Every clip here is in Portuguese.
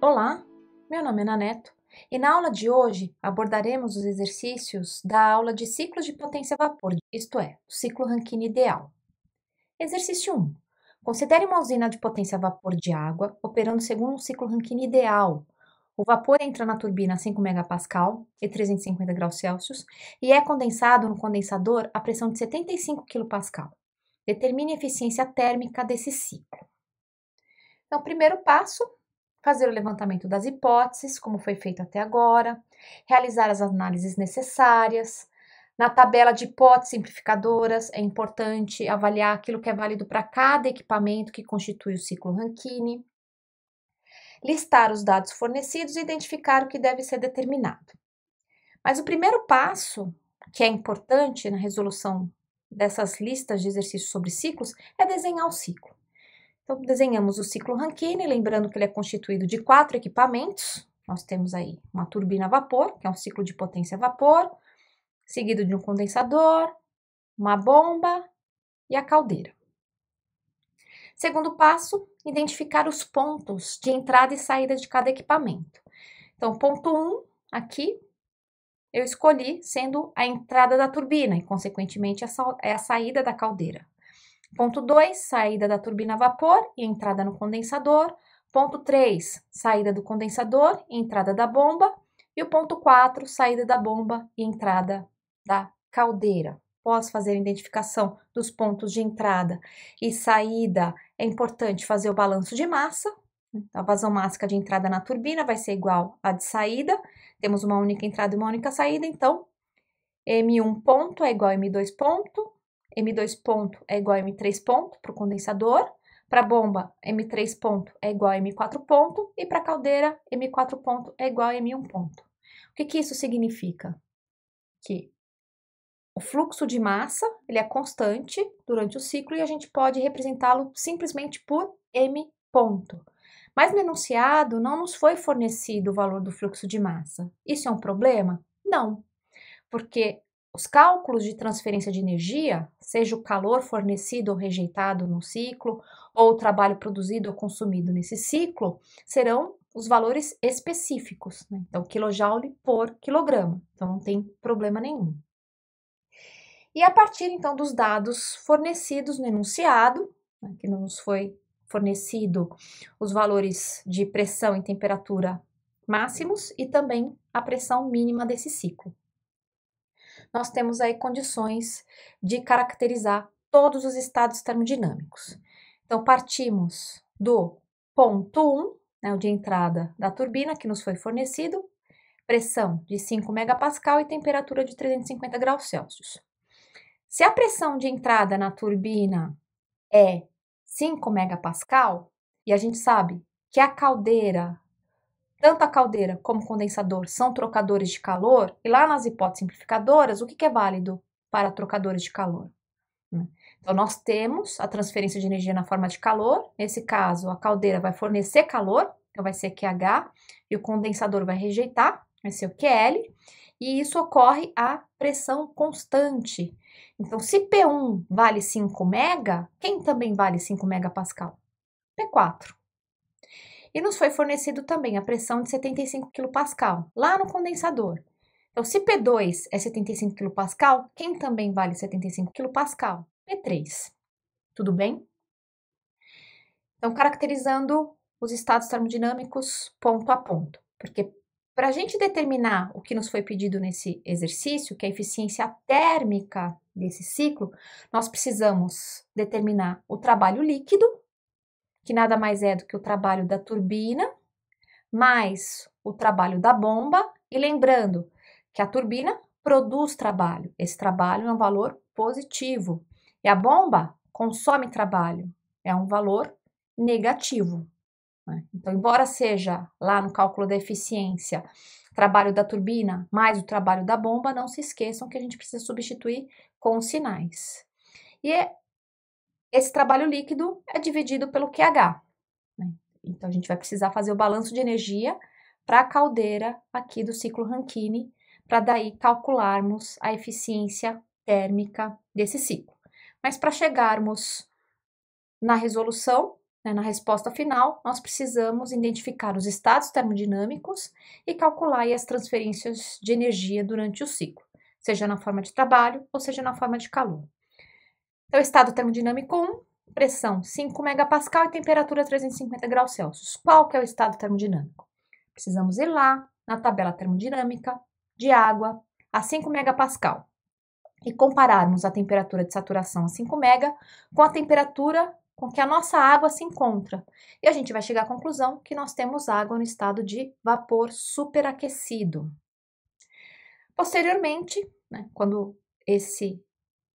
Olá, meu nome é Naneto e na aula de hoje abordaremos os exercícios da aula de ciclos de potência a vapor, isto é, o ciclo Rankine ideal. Exercício 1. Considere uma usina de potência a vapor de água operando segundo um ciclo Rankine ideal. O vapor entra na turbina a 5 MPa e 350 graus Celsius e é condensado no condensador a pressão de 75 kPa. Determine a eficiência térmica desse ciclo. Então, primeiro passo, fazer o levantamento das hipóteses, como foi feito até agora, realizar as análises necessárias. Na tabela de hipóteses simplificadoras, é importante avaliar aquilo que é válido para cada equipamento que constitui o ciclo Rankine. Listar os dados fornecidos e identificar o que deve ser determinado. Mas o primeiro passo, que é importante na resolução dessas listas de exercícios sobre ciclos é desenhar o ciclo. Então, desenhamos o ciclo Rankine, lembrando que ele é constituído de quatro equipamentos. Nós temos aí uma turbina a vapor, que é um ciclo de potência a vapor, seguido de um condensador, uma bomba e a caldeira. Segundo passo, identificar os pontos de entrada e saída de cada equipamento. Então, ponto 1 um, aqui eu escolhi sendo a entrada da turbina e, consequentemente, é a saída da caldeira. Ponto 2, saída da turbina a vapor e entrada no condensador. Ponto 3, saída do condensador e entrada da bomba. E o ponto 4, saída da bomba e entrada da caldeira. Posso fazer a identificação dos pontos de entrada e saída, é importante fazer o balanço de massa, então, a vazão máxima de entrada na turbina vai ser igual à de saída. Temos uma única entrada e uma única saída, então M1 ponto é igual a M2 ponto, M2 ponto é igual a M3 ponto para o condensador, para a bomba M3 ponto é igual a M4 ponto e para a caldeira M4 ponto é igual a M1 ponto. O que, que isso significa? Que o fluxo de massa ele é constante durante o ciclo e a gente pode representá-lo simplesmente por M ponto. Mas no enunciado não nos foi fornecido o valor do fluxo de massa. Isso é um problema? Não, porque os cálculos de transferência de energia, seja o calor fornecido ou rejeitado no ciclo, ou o trabalho produzido ou consumido nesse ciclo, serão os valores específicos, né? então quilojoule por quilograma, então não tem problema nenhum. E a partir então dos dados fornecidos no enunciado, né, que nos foi fornecido os valores de pressão e temperatura máximos e também a pressão mínima desse ciclo. Nós temos aí condições de caracterizar todos os estados termodinâmicos. Então, partimos do ponto 1, um, né, o de entrada da turbina que nos foi fornecido, pressão de 5 megapascal e temperatura de 350 graus Celsius. Se a pressão de entrada na turbina é 5 megapascal, e a gente sabe que a caldeira, tanto a caldeira como o condensador são trocadores de calor, e lá nas hipóteses simplificadoras, o que, é válido para trocadores de calor? Né? Então, nós temos a transferência de energia na forma de calor. Nesse caso, a caldeira vai fornecer calor, então vai ser QH, e o condensador vai rejeitar, vai ser o QL e isso ocorre a pressão constante. Então, se P1 vale 5 mega, quem também vale 5 megapascal? P4. E nos foi fornecido também a pressão de 75 kPa lá no condensador. Então, se P2 é 75 kPa, quem também vale 75 kPa? P3. Tudo bem? Então, caracterizando os estados termodinâmicos ponto a ponto, porque para a gente determinar o que nos foi pedido nesse exercício, que é a eficiência térmica desse ciclo, nós precisamos determinar o trabalho líquido, que nada mais é do que o trabalho da turbina, mais o trabalho da bomba. E lembrando que a turbina produz trabalho, esse trabalho é um valor positivo, e a bomba consome trabalho, é um valor negativo. Né? Então, embora seja lá no cálculo da eficiência trabalho da turbina mais o trabalho da bomba, não se esqueçam que a gente precisa substituir com sinais. E esse trabalho líquido é dividido pelo QH. Né? Então, a gente vai precisar fazer o balanço de energia para a caldeira aqui do ciclo Rankine, para daí calcularmos a eficiência térmica desse ciclo. Mas para chegarmos na resolução, né? Na resposta final, nós precisamos identificar os estados termodinâmicos e calcular as transferências de energia durante o ciclo, seja na forma de trabalho ou seja na forma de calor. Então, estado termodinâmico 1, pressão 5 MPa e temperatura 350 graus Celsius. Qual que é o estado termodinâmico? Precisamos ir lá na tabela termodinâmica de água a 5 MPa e compararmos a temperatura de saturação a 5 mega com a temperatura com que a nossa água se encontra. E a gente vai chegar à conclusão que nós temos água no estado de vapor superaquecido. Posteriormente, né, quando esse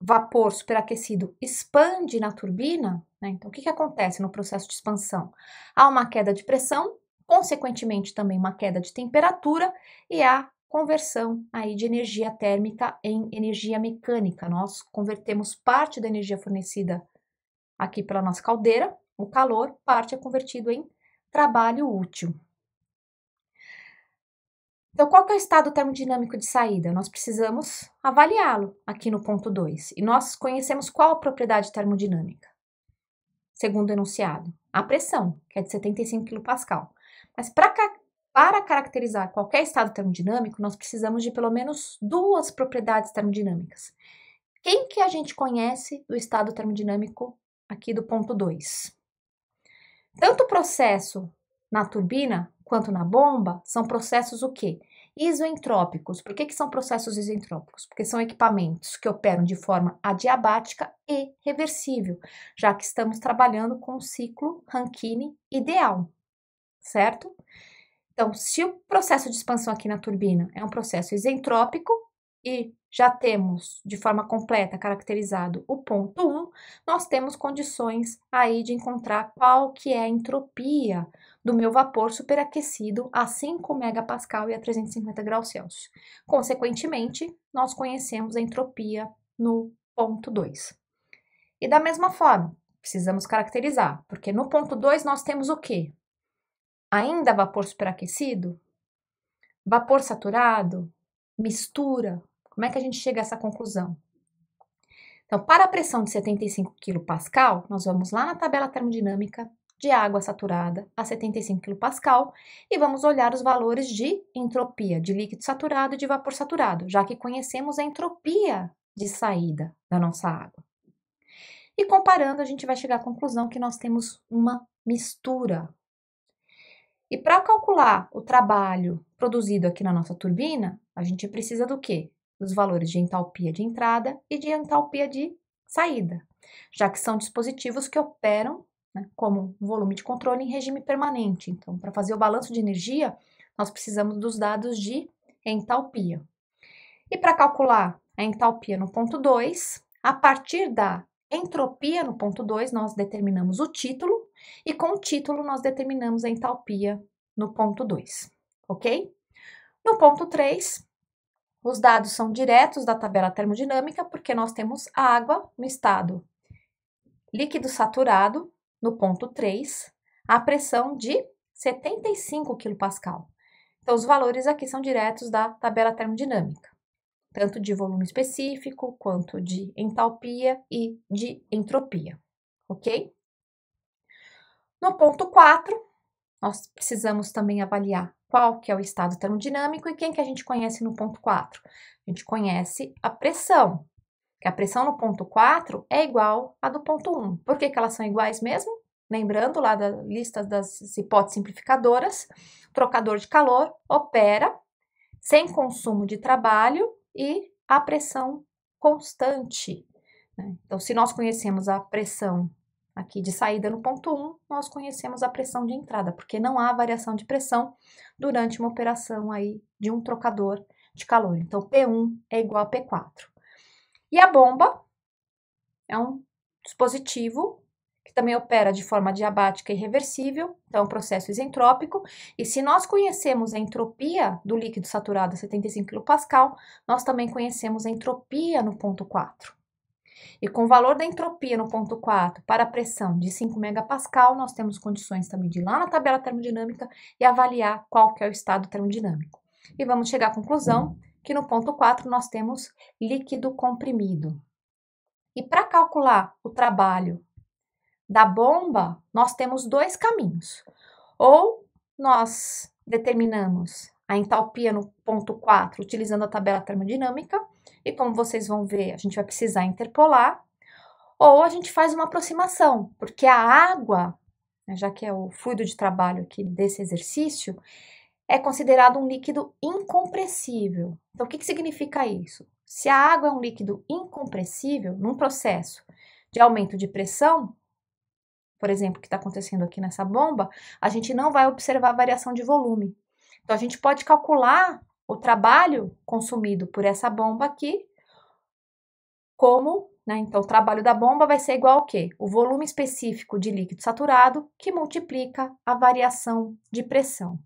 vapor superaquecido expande na turbina, né, então o que, que acontece no processo de expansão? Há uma queda de pressão, consequentemente também uma queda de temperatura e há conversão aí de energia térmica em energia mecânica. Nós convertemos parte da energia fornecida aqui pela nossa caldeira, o calor, parte é convertido em trabalho útil. Então, qual que é o estado termodinâmico de saída? Nós precisamos avaliá-lo aqui no ponto 2. E nós conhecemos qual a propriedade termodinâmica, segundo o enunciado? A pressão, que é de 75 kPa. Mas pra, para caracterizar qualquer estado termodinâmico, nós precisamos de pelo menos duas propriedades termodinâmicas. Quem que a gente conhece do estado termodinâmico aqui do ponto 2. Tanto o processo na turbina quanto na bomba são processos o quê? Isentrópicos. Por que, que são processos isentrópicos? Porque são equipamentos que operam de forma adiabática e reversível, já que estamos trabalhando com o ciclo Rankine ideal, certo? Então, se o processo de expansão aqui na turbina é um processo isentrópico, e já temos de forma completa caracterizado o ponto 1, um, nós temos condições aí de encontrar qual que é a entropia do meu vapor superaquecido a 5 MPa e a 350 graus Celsius. Consequentemente, nós conhecemos a entropia no ponto 2. E da mesma forma, precisamos caracterizar, porque no ponto 2 nós temos o quê? Ainda vapor superaquecido? Vapor saturado? Mistura? Como é que a gente chega a essa conclusão? Então, para a pressão de 75 kPa, nós vamos lá na tabela termodinâmica de água saturada a 75 kPa e vamos olhar os valores de entropia de líquido saturado e de vapor saturado, já que conhecemos a entropia de saída da nossa água. E comparando, a gente vai chegar à conclusão que nós temos uma mistura. E para calcular o trabalho produzido aqui na nossa turbina, a gente precisa do quê? dos valores de entalpia de entrada e de entalpia de saída, já que são dispositivos que operam né, como volume de controle em regime permanente. Então, para fazer o balanço de energia, nós precisamos dos dados de entalpia. E para calcular a entalpia no ponto 2, a partir da entropia no ponto 2, nós determinamos o título, e com o título nós determinamos a entalpia no ponto 2, ok? No ponto 3, os dados são diretos da tabela termodinâmica, porque nós temos água no estado líquido saturado, no ponto 3, a pressão de 75 kPa. Então, os valores aqui são diretos da tabela termodinâmica, tanto de volume específico, quanto de entalpia e de entropia, ok? No ponto 4, nós precisamos também avaliar qual que é o estado termodinâmico e quem que a gente conhece no ponto 4? A gente conhece a pressão, que a pressão no ponto 4 é igual à do ponto 1. Por que, que elas são iguais mesmo? Lembrando lá da lista das hipóteses simplificadoras, trocador de calor opera sem consumo de trabalho e a pressão constante. Né? Então, se nós conhecemos a pressão aqui de saída no ponto 1, nós conhecemos a pressão de entrada, porque não há variação de pressão durante uma operação aí de um trocador de calor. Então, P1 é igual a P4. E a bomba é um dispositivo que também opera de forma diabática e reversível, então é um processo isentrópico. E se nós conhecemos a entropia do líquido saturado a 75 kPa, nós também conhecemos a entropia no ponto 4. E com o valor da entropia no ponto 4 para a pressão de 5 MPa, nós temos condições também de ir lá na tabela termodinâmica e avaliar qual que é o estado termodinâmico. E vamos chegar à conclusão que no ponto 4 nós temos líquido comprimido. E para calcular o trabalho da bomba, nós temos dois caminhos. Ou nós determinamos a entalpia no ponto 4 utilizando a tabela termodinâmica, e como vocês vão ver, a gente vai precisar interpolar, ou a gente faz uma aproximação, porque a água, né, já que é o fluido de trabalho aqui desse exercício, é considerado um líquido incompressível. Então, o que, que significa isso? Se a água é um líquido incompressível, num processo de aumento de pressão, por exemplo, que está acontecendo aqui nessa bomba, a gente não vai observar variação de volume. Então, a gente pode calcular o trabalho consumido por essa bomba aqui, como, né, então o trabalho da bomba vai ser igual ao quê? O volume específico de líquido saturado que multiplica a variação de pressão.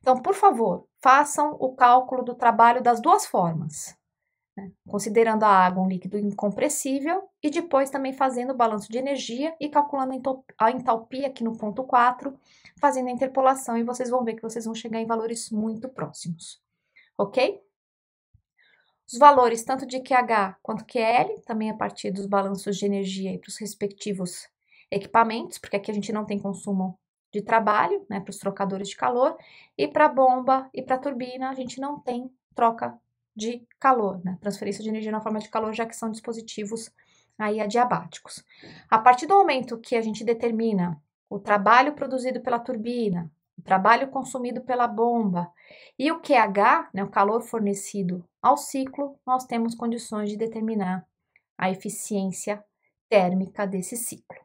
Então, por favor, façam o cálculo do trabalho das duas formas, né, considerando a água um líquido incompressível e depois também fazendo o balanço de energia e calculando a entalpia aqui no ponto 4, fazendo a interpolação e vocês vão ver que vocês vão chegar em valores muito próximos ok? Os valores tanto de QH quanto QL, também a partir dos balanços de energia para os respectivos equipamentos, porque aqui a gente não tem consumo de trabalho, né, para os trocadores de calor, e para a bomba e para a turbina a gente não tem troca de calor, né, transferência de energia na forma de calor, já que são dispositivos aí adiabáticos. A partir do momento que a gente determina o trabalho produzido pela turbina, o trabalho consumido pela bomba e o QH, né, o calor fornecido ao ciclo, nós temos condições de determinar a eficiência térmica desse ciclo.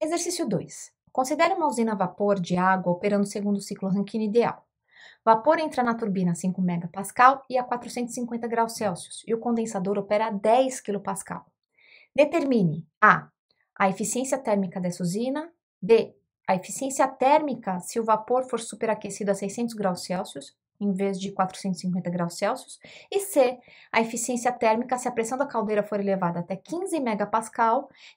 Exercício 2. Considere uma usina a vapor de água operando segundo o ciclo Rankine ideal. Vapor entra na turbina a 5 MPa e a 450 graus Celsius, e o condensador opera a 10 kPa. Determine a. a eficiência térmica dessa usina, b. A eficiência térmica, se o vapor for superaquecido a 600 graus Celsius, em vez de 450 graus Celsius, e C, a eficiência térmica se a pressão da caldeira for elevada até 15 MPa,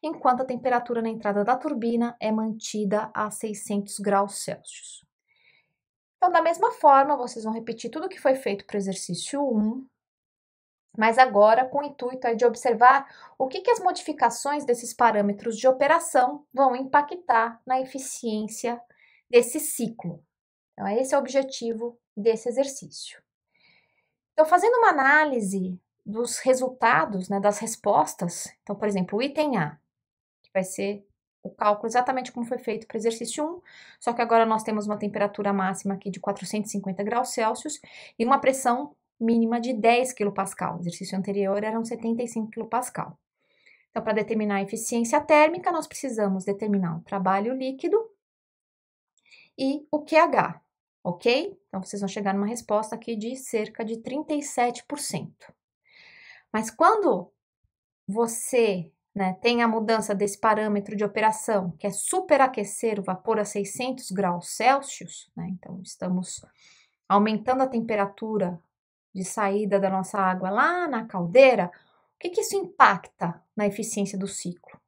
enquanto a temperatura na entrada da turbina é mantida a 600 graus Celsius. Então, da mesma forma, vocês vão repetir tudo o que foi feito para o exercício 1, mas agora com o intuito de observar o que, que as modificações desses parâmetros de operação vão impactar na eficiência desse ciclo. Então, esse é o objetivo desse exercício. Então, fazendo uma análise dos resultados, né, das respostas, então, por exemplo, o item A, que vai ser o cálculo exatamente como foi feito para o exercício 1, só que agora nós temos uma temperatura máxima aqui de 450 graus Celsius e uma pressão mínima de 10 kPa. O exercício anterior eram 75 kPa. Então, para determinar a eficiência térmica, nós precisamos determinar o trabalho líquido e o QH, ok? Então, vocês vão chegar numa resposta aqui de cerca de 37%. Mas quando você né, tem a mudança desse parâmetro de operação, que é superaquecer o vapor a 600 graus Celsius, né, então estamos aumentando a temperatura de saída da nossa água lá na caldeira, o que, que isso impacta na eficiência do ciclo?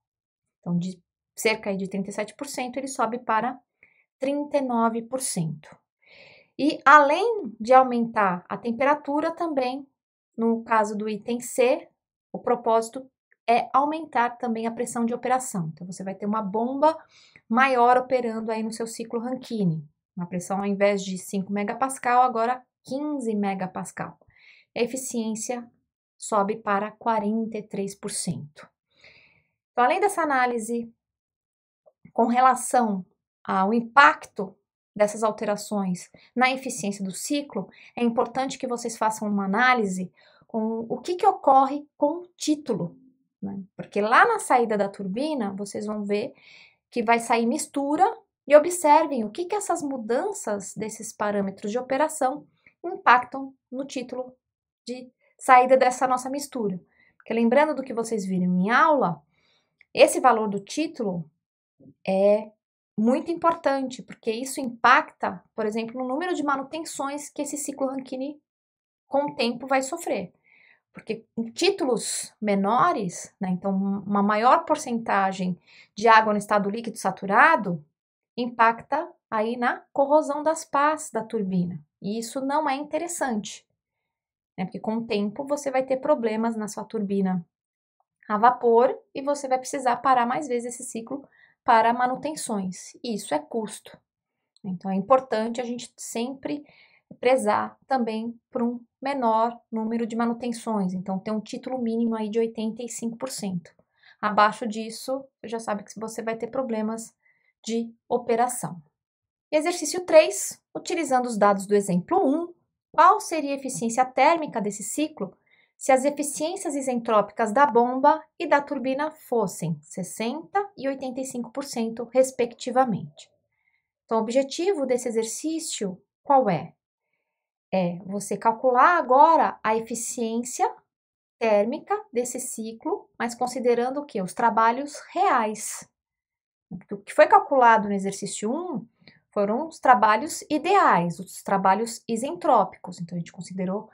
Então, de cerca de 37%, ele sobe para 39%. E além de aumentar a temperatura, também, no caso do item C, o propósito é aumentar também a pressão de operação. Então, você vai ter uma bomba maior operando aí no seu ciclo Rankine. Uma pressão, ao invés de 5 megapascal, agora 15 megapascal. A eficiência sobe para 43%. Então, além dessa análise com relação ao impacto dessas alterações na eficiência do ciclo, é importante que vocês façam uma análise com o que, que ocorre com o título. Né? Porque lá na saída da turbina, vocês vão ver que vai sair mistura e observem o que, que essas mudanças desses parâmetros de operação impactam no título de saída dessa nossa mistura. Porque lembrando do que vocês viram em aula, esse valor do título é muito importante, porque isso impacta, por exemplo, no número de manutenções que esse ciclo Rankine com o tempo vai sofrer. Porque títulos menores, né, então uma maior porcentagem de água no estado líquido saturado, impacta aí na corrosão das pás da turbina. E isso não é interessante, né? porque com o tempo você vai ter problemas na sua turbina a vapor e você vai precisar parar mais vezes esse ciclo para manutenções. Isso é custo. Então é importante a gente sempre prezar também por um menor número de manutenções. Então ter um título mínimo aí de 85%. Abaixo disso, já sabe que você vai ter problemas de operação. exercício 3, Utilizando os dados do exemplo 1, qual seria a eficiência térmica desse ciclo se as eficiências isentrópicas da bomba e da turbina fossem 60% e 85%, respectivamente? Então, o objetivo desse exercício qual é? É você calcular agora a eficiência térmica desse ciclo, mas considerando o que? Os trabalhos reais. O que foi calculado no exercício 1 foram os trabalhos ideais, os trabalhos isentrópicos. Então, a gente considerou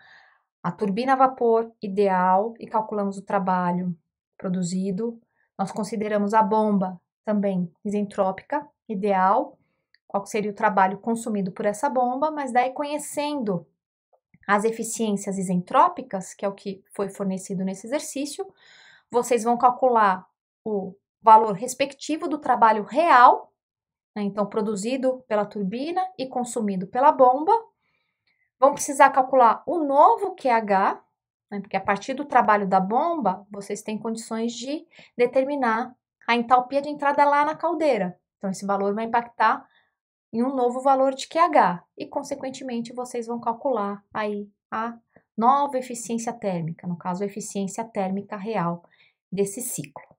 a turbina a vapor ideal e calculamos o trabalho produzido. Nós consideramos a bomba também isentrópica ideal, qual seria o trabalho consumido por essa bomba, mas daí conhecendo as eficiências isentrópicas, que é o que foi fornecido nesse exercício, vocês vão calcular o valor respectivo do trabalho real né? então produzido pela turbina e consumido pela bomba. Vão precisar calcular o novo QH, né, porque a partir do trabalho da bomba, vocês têm condições de determinar a entalpia de entrada lá na caldeira. Então, esse valor vai impactar em um novo valor de QH e, consequentemente, vocês vão calcular aí a nova eficiência térmica, no caso, a eficiência térmica real desse ciclo.